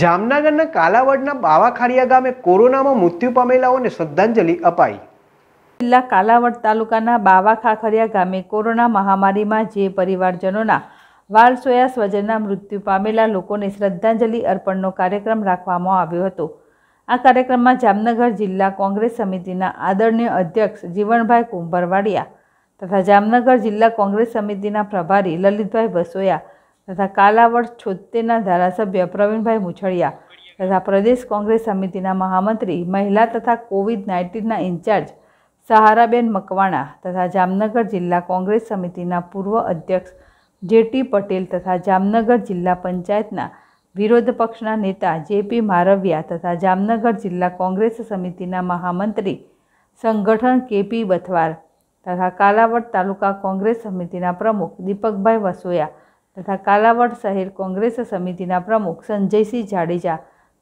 જામનગરના કાલાવડના બાવાખાડિયા ગામે કોરોનામાં મૃત્યુ પામેલાઓને શ્રદ્ધાંજલિ અપાઈ જિલ્લા કાલાવડ તાલુકાના બાવાખાખડિયા ગામે કોરોના મહામારીમાં જે પરિવારજનોના વાલસોયા સ્વજનના મૃત્યુ પામેલા લોકોને શ્રદ્ધાંજલિ અર્પણનો કાર્યક્રમ રાખવામાં આવ્યો હતો આ કાર્યક્રમમાં જામનગર જિલ્લા કોંગ્રેસ સમિતિના આદરણીય અધ્યક્ષ જીવણભાઈ કુંભરવાડિયા તથા જામનગર જિલ્લા કોંગ્રેસ સમિતિના પ્રભારી લલિતભાઈ વસોયા તથા કાલાવડ છોતેરના ધારાસભ્ય પ્રવીણભાઈ મુછડિયા તથા પ્રદેશ કોંગ્રેસ સમિતિના મહામંત્રી મહિલા તથા કોવિડ નાઇન્ટીનના ઇન્ચાર્જ સહારાબેન મકવાણા તથા જામનગર જિલ્લા કોંગ્રેસ સમિતિના પૂર્વ અધ્યક્ષ જેટી પટેલ તથા જામનગર જિલ્લા પંચાયતના વિરોધ પક્ષના નેતા જેપી મારવિયા તથા જામનગર જિલ્લા કોંગ્રેસ સમિતિના મહામંત્રી સંગઠન કેપી બથવાર તથા કાલાવડ તાલુકા કોંગ્રેસ સમિતિના પ્રમુખ દીપકભાઈ વસોયા તથા કાલાવડ શહેર કોંગ્રેસ સમિતિના પ્રમુખ સંજયસિંહ જાડેજા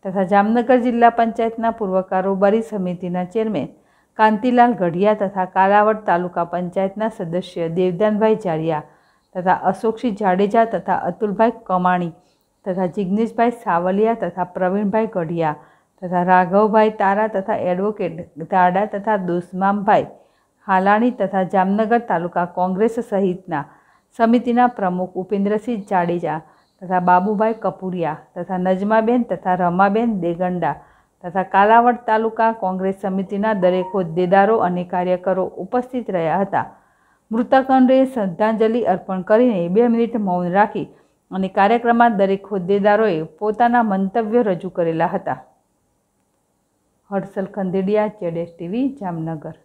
તથા જામનગર જિલ્લા પંચાયતના પૂર્વ કારોબારી સમિતિના ચેરમેન કાંતિલાલ ગઢિયા તથા કાલાવડ તાલુકા પંચાયતના સદસ્ય દેવદાનભાઈ જારિયા તથા અશોકસિંહ જાડેજા તથા અતુલભાઈ કમાણી તથા જિગ્નેશભાઈ સાવલિયા તથા પ્રવીણભાઈ ગઢિયા તથા રાઘવભાઈ તારા તથા એડવોકેટ દાડા તથા દુસ્મામભાઈ હાલાણી તથા જામનગર તાલુકા કોંગ્રેસ સહિતના સમિતિના પ્રમુખ ઉપેન્દ્રસિંહ જાડેજા તથા બાબુભાઈ કપૂરિયા તથા નજમાબેન તથા રમાબેન દેગંડા તથા કાલાવડ તાલુકા કોંગ્રેસ સમિતિના દરેક હોદ્દેદારો અને કાર્યકરો ઉપસ્થિત રહ્યા હતા મૃતકંડે શ્રદ્ધાંજલિ અર્પણ કરીને બે મિનિટ મૌન રાખી અને કાર્યક્રમમાં દરેક હોદ્દેદારોએ પોતાના મંતવ્યો રજૂ કરેલા હતા હર્ષલ ખંદેડિયા જેડેશ ટીવી જામનગર